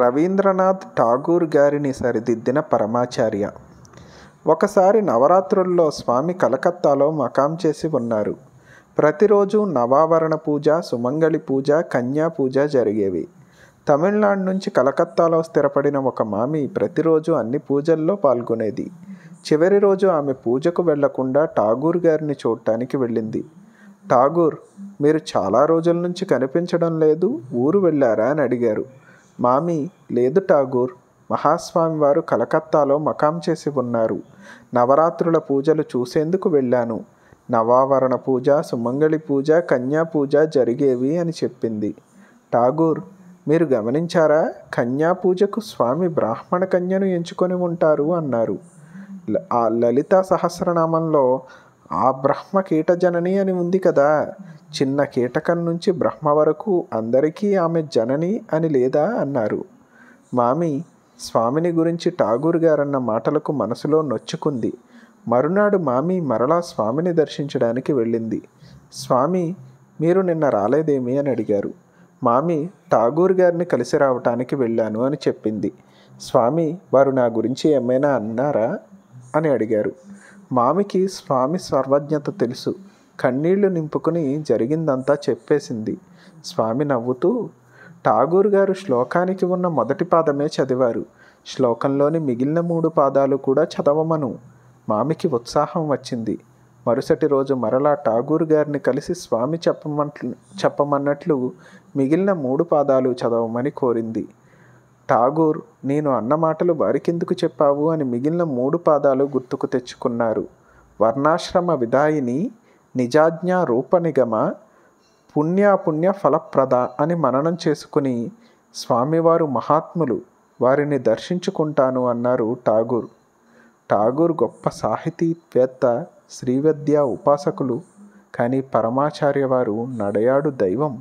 రవీంద్రనాథ్ ఠాగూర్ గారిని సరిదిద్దిన పరమాచార్య ఒకసారి నవరాత్రుల్లో స్వామి కలకత్తాలో మకాం చేసి ఉన్నారు ప్రతిరోజు నవావరణ పూజ సుమంగళి పూజ కన్యా పూజ జరిగేవి తమిళనాడు నుంచి కలకత్తాలో స్థిరపడిన ఒక మామి ప్రతిరోజు అన్ని పూజల్లో పాల్గొనేది చివరి రోజు ఆమె పూజకు వెళ్లకుండా ఠాగూర్ గారిని చూడటానికి వెళ్ళింది ఠాగూర్ మీరు చాలా రోజుల నుంచి కనిపించడం లేదు ఊరు వెళ్ళారా అని అడిగారు మామి లేదు ఠాగూర్ మహాస్వామి వారు కలకత్తాలో మకాం చేసి ఉన్నారు నవరాత్రుల పూజలు చూసేందుకు వెళ్ళాను నవావరణ పూజ సుమంగళి పూజ కన్యా పూజ జరిగేవి అని చెప్పింది ఠాగూర్ మీరు గమనించారా కన్యా పూజకు స్వామి బ్రాహ్మణ కన్యను ఎంచుకొని ఉంటారు అన్నారు ఆ లలిత సహస్రనామంలో ఆ బ్రహ్మ కీటజనని అని ఉంది కదా చిన్న కీటకం నుంచి బ్రహ్మ వరకు అందరికీ ఆమె జనని అని లేదా అన్నారు మామి స్వామిని గురించి ఠాగూర్ గారన్న మాటలకు మనసులో నొచ్చుకుంది మరునాడు మామి మరలా స్వామిని దర్శించడానికి వెళ్ళింది స్వామి మీరు నిన్న రాలేదేమి అని అడిగారు మామి ఠాగూర్ గారిని కలిసి రావటానికి వెళ్ళాను అని చెప్పింది స్వామి వారు నా గురించి ఏమైనా అన్నారా అని అడిగారు మామికి స్వామి సర్వజ్ఞత తెలుసు కన్నీళ్లు నింపుకుని జరిగిందంతా చెప్పేసింది స్వామి నవ్వుతూ ఠాగూర్ గారు శ్లోకానికి ఉన్న మొదటి పాదమే చదివారు శ్లోకంలోని మిగిలిన మూడు పాదాలు కూడా చదవమను మామికి ఉత్సాహం వచ్చింది మరుసటి రోజు మరలా ఠాగూర్ గారిని కలిసి స్వామి చెప్పమంట్లు చెప్పమన్నట్లు మిగిలిన మూడు పాదాలు చదవమని కోరింది ఠాగూర్ నేను అన్న మాటలు వారికెందుకు చెప్పావు అని మిగిలిన మూడు పాదాలు గుర్తుకు తెచ్చుకున్నారు వర్ణాశ్రమ విధాయిని నిజాజ్ఞ రూపనిగమ పుణ్యాపుణ్య ఫలప్రద అని మననం చేసుకుని స్వామివారు మహాత్ములు వారిని దర్శించుకుంటాను అన్నారు ఠాగూర్ ఠాగూర్ గొప్ప సాహితీవేత్త శ్రీవిద్యా ఉపాసకులు కానీ పరమాచార్య వారు నడయాడు దైవం